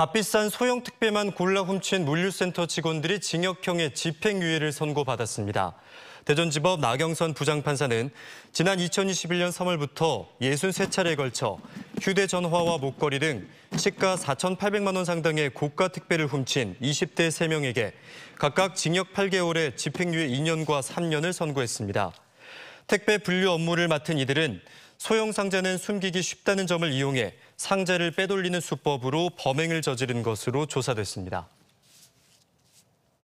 값비싼 소형 택배만 골라 훔친 물류센터 직원들이 징역형의 집행유예를 선고받았습니다. 대전지법 나경선 부장판사는 지난 2021년 3월부터 63차례에 걸쳐 휴대전화와 목걸이 등 시가 4,800만 원 상당의 고가 택배를 훔친 20대 3명에게 각각 징역 8개월에 집행유예 2년과 3년을 선고했습니다. 택배 분류 업무를 맡은 이들은 소형 상자는 숨기기 쉽다는 점을 이용해 상자를 빼돌리는 수법으로 범행을 저지른 것으로 조사됐습니다.